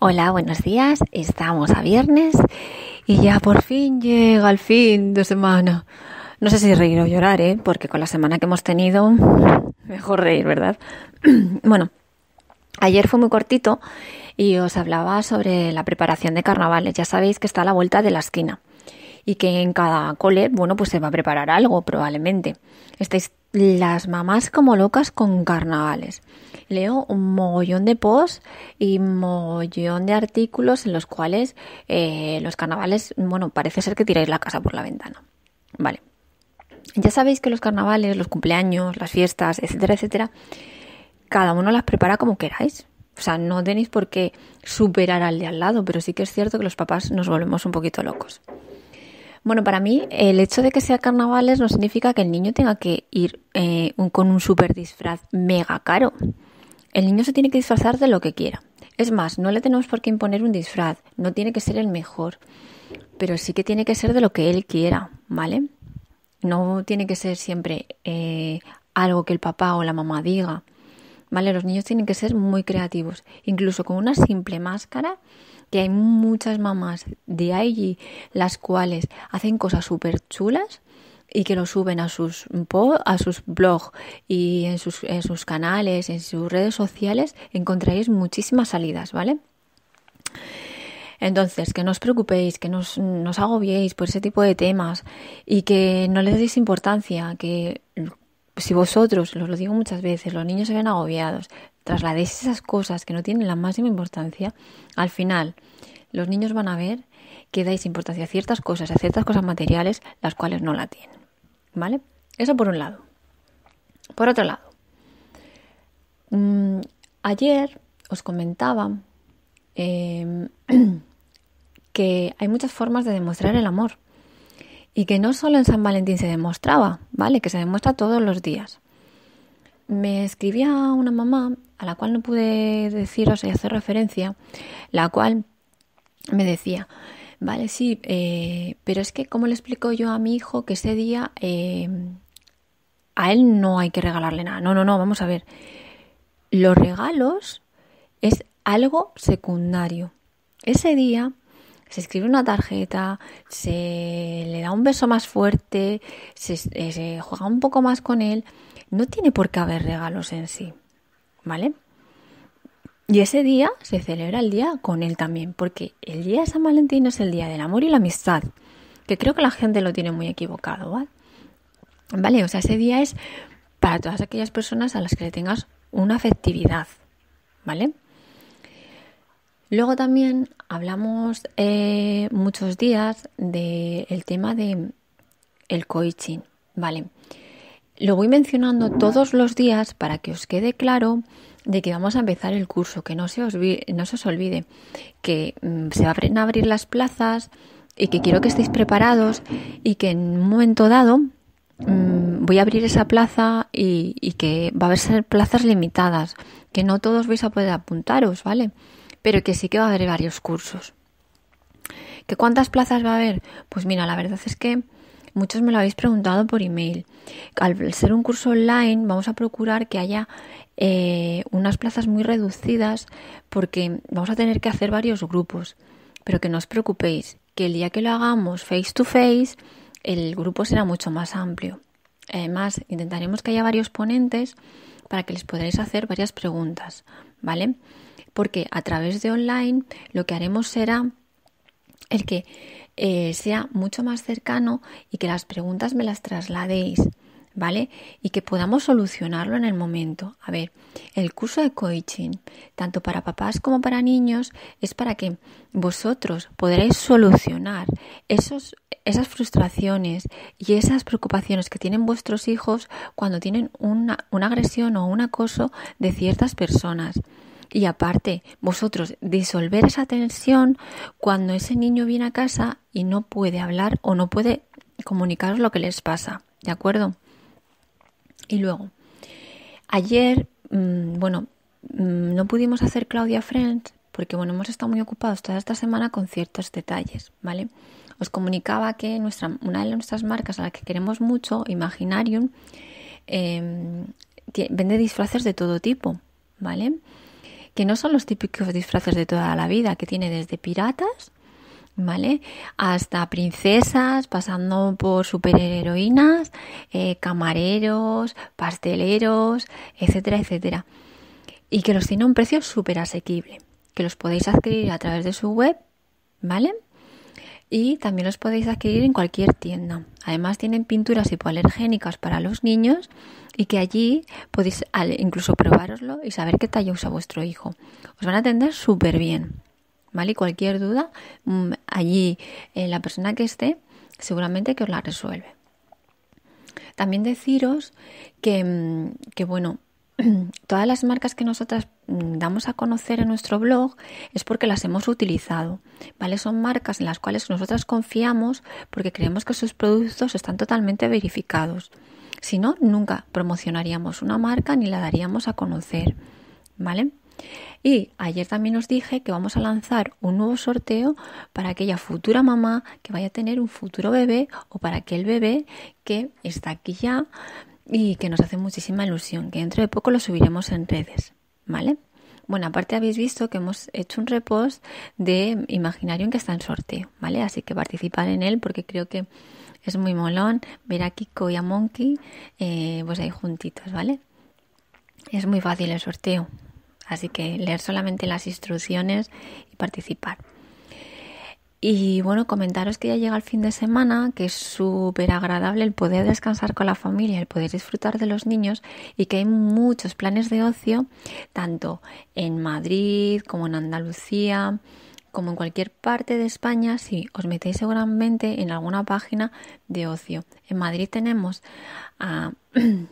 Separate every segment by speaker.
Speaker 1: Hola, buenos días. Estamos a viernes y ya por fin llega el fin de semana. No sé si reír o llorar, ¿eh? porque con la semana que hemos tenido, mejor reír, ¿verdad? bueno, ayer fue muy cortito y os hablaba sobre la preparación de carnavales. Ya sabéis que está a la vuelta de la esquina y que en cada cole, bueno, pues se va a preparar algo probablemente. Estáis las mamás como locas con carnavales. Leo un mogollón de posts y mogollón de artículos en los cuales eh, los carnavales, bueno, parece ser que tiráis la casa por la ventana. Vale. Ya sabéis que los carnavales, los cumpleaños, las fiestas, etcétera, etcétera, cada uno las prepara como queráis. O sea, no tenéis por qué superar al de al lado, pero sí que es cierto que los papás nos volvemos un poquito locos. Bueno, para mí el hecho de que sea carnavales no significa que el niño tenga que ir eh, con un super disfraz mega caro. El niño se tiene que disfrazar de lo que quiera. Es más, no le tenemos por qué imponer un disfraz, no tiene que ser el mejor, pero sí que tiene que ser de lo que él quiera, ¿vale? No tiene que ser siempre eh, algo que el papá o la mamá diga, ¿vale? Los niños tienen que ser muy creativos, incluso con una simple máscara que hay muchas mamás de allí las cuales hacen cosas súper chulas y que lo suben a sus a sus blogs y en sus, en sus canales, en sus redes sociales, encontraréis muchísimas salidas, ¿vale? Entonces, que no os preocupéis, que no os, agobiéis por ese tipo de temas y que no les deis importancia, que si vosotros, os lo digo muchas veces, los niños se ven agobiados, trasladéis esas cosas que no tienen la máxima importancia, al final los niños van a ver que dais importancia a ciertas cosas, a ciertas cosas materiales, las cuales no la tienen. ¿Vale? Eso por un lado. Por otro lado, mm, ayer os comentaba em, que hay muchas formas de demostrar el amor y que no solo en San Valentín se demostraba, ¿vale? Que se demuestra todos los días me escribía una mamá a la cual no pude deciros y hacer referencia, la cual me decía, vale, sí, eh, pero es que ¿cómo le explico yo a mi hijo que ese día eh, a él no hay que regalarle nada? No, no, no, vamos a ver. Los regalos es algo secundario. Ese día se escribe una tarjeta, se le da un beso más fuerte, eh, se, juega un poco más con él. No tiene por qué haber regalos en sí, ¿vale? Y ese día se celebra el día con él también, porque el día de San Valentín es el día del amor y la amistad, que creo que la gente lo tiene muy equivocado, ¿vale? Vale, o sea, ese día es para todas aquellas personas a las que le tengas una afectividad, ¿vale? Luego también hablamos eh, muchos días del tema de el coaching, ¿vale? Lo voy mencionando todos los días para que os quede claro de que vamos a empezar el curso, que no se os, no se os olvide que mm, se van a abrir las plazas y que quiero que estéis preparados y que en un momento dado mm, voy a abrir esa plaza y, y que va a haber plazas limitadas, que no todos vais a poder apuntaros, ¿vale? pero que sí que va a haber varios cursos. ¿Que cuántas plazas va a haber? Pues mira, la verdad es que muchos me lo habéis preguntado por email. Al ser un curso online, vamos a procurar que haya eh, unas plazas muy reducidas porque vamos a tener que hacer varios grupos. Pero que no os preocupéis, que el día que lo hagamos face to face, el grupo será mucho más amplio. Además, intentaremos que haya varios ponentes para que les podáis hacer varias preguntas, ¿vale? porque a través de online lo que haremos será el que eh, sea mucho más cercano y que las preguntas me las trasladéis. ¿vale? Y que podamos solucionarlo en el momento. A ver, el curso de coaching, tanto para papás como para niños, es para que vosotros podréis solucionar esos, esas frustraciones y esas preocupaciones que tienen vuestros hijos cuando tienen una agresión o un acoso de ciertas personas. Y aparte, vosotros disolver esa tensión cuando ese niño viene a casa y no puede hablar o no puede comunicaros lo que les pasa, ¿de acuerdo? Y luego, ayer, mm, bueno, mm, no pudimos hacer Claudia Friends porque, bueno, hemos estado muy ocupados toda esta semana con ciertos detalles, ¿vale? Os comunicaba que nuestra, una de nuestras marcas a la que queremos mucho, Imaginarium, em, vende disfraces de todo tipo, ¿vale? que no son los típicos disfraces de toda la vida, que tiene desde piratas, ¿vale? Hasta princesas, pasando por superheroínas, eh, camareros, pasteleros, etcétera, etcétera. Y que los tiene a un precio súper asequible, que los podéis adquirir a través de su web, ¿vale? y también los podéis adquirir en cualquier tienda. Además tienen pinturas hipoalergénicas para los niños y que allí podéis incluso probároslo y saber qué talla usa vuestro hijo. Os van a atender súper bien, ¿vale? Y cualquier duda, mm, allí eh, la persona que esté seguramente que os la resuelve. También deciros que mm, bueno, todas las marcas que nosotras mm, damos a conocer en nuestro blog es porque las hemos utilizado, ¿vale? Son marcas en las cuales nosotras confiamos porque creemos que sus productos están totalmente verificados. Si no, nunca promocionaríamos una marca ni la daríamos a conocer, ¿vale? Y ayer también os dije que vamos a lanzar un nuevo sorteo para aquella futura mamá que vaya a tener un futuro bebé o para aquel bebé que está aquí ya y que nos hace muchísima ilusión, que dentro de poco lo subiremos en redes, ¿vale? Bueno, aparte habéis visto que hemos hecho un repost de imaginario en que está en sorteo, ¿vale? Así que participar en él porque creo que es muy molón ver a Kiko y a Monkey eh, pues ahí juntitos, ¿vale? Es muy fácil el sorteo, así que leer solamente las instrucciones y participar. Y bueno, comentaros que ya llega el fin de semana, que es súper agradable el poder descansar con la familia, el poder disfrutar de los niños y que hay muchos planes de ocio, tanto en Madrid como en Andalucía, como en cualquier parte de España, si os metéis seguramente en alguna página de ocio. En Madrid tenemos a...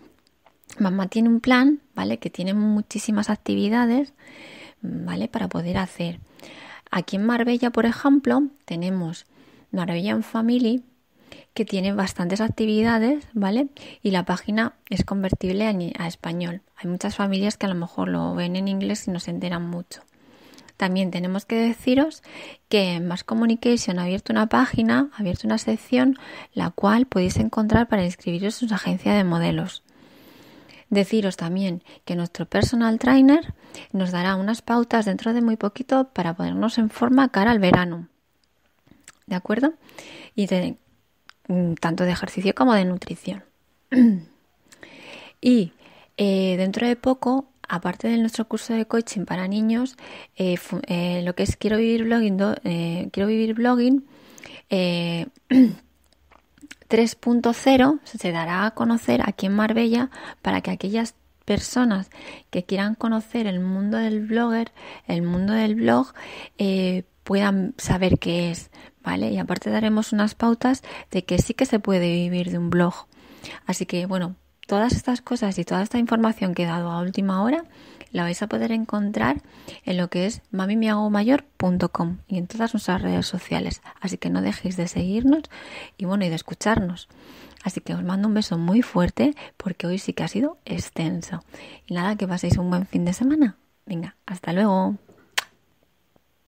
Speaker 1: Mamá tiene un plan, ¿vale? Que tiene muchísimas actividades, ¿vale? Para poder hacer. Aquí en Marbella, por ejemplo, tenemos Marbella en Family, que tiene bastantes actividades, ¿vale? Y la página es convertible a, español. Hay muchas familias que a lo mejor lo ven en inglés y no se enteran mucho. También tenemos que deciros que Mass Communication ha abierto una página, ha abierto una sección, la cual podéis encontrar para inscribiros en su agencia de modelos. Deciros también que nuestro personal trainer nos dará unas pautas dentro de muy poquito para ponernos en forma cara al verano. ¿De acuerdo? Y mm, tanto de ejercicio como de nutrición. y eh, dentro de poco aparte de nuestro curso de coaching para niños, eh, eh, lo que es Quiero Vivir Blogging, Quiero Vivir Blogging, 3.0 se dará a conocer aquí en Marbella para que aquellas personas que quieran conocer el mundo del blogger, el mundo del blog, eh, puedan saber qué es, ¿vale? Y aparte daremos unas pautas de que sí que se puede vivir de un blog. Así que, bueno, todas estas cosas y toda esta información que he dado a última hora la vais a poder encontrar en lo que es mamimiagomayor.com y en todas nuestras redes sociales. Así que no dejéis de seguirnos y bueno, y de escucharnos. Así que os mando un beso muy fuerte porque hoy sí que ha sido extenso. Y nada, que paséis un buen fin de semana. Venga, hasta luego.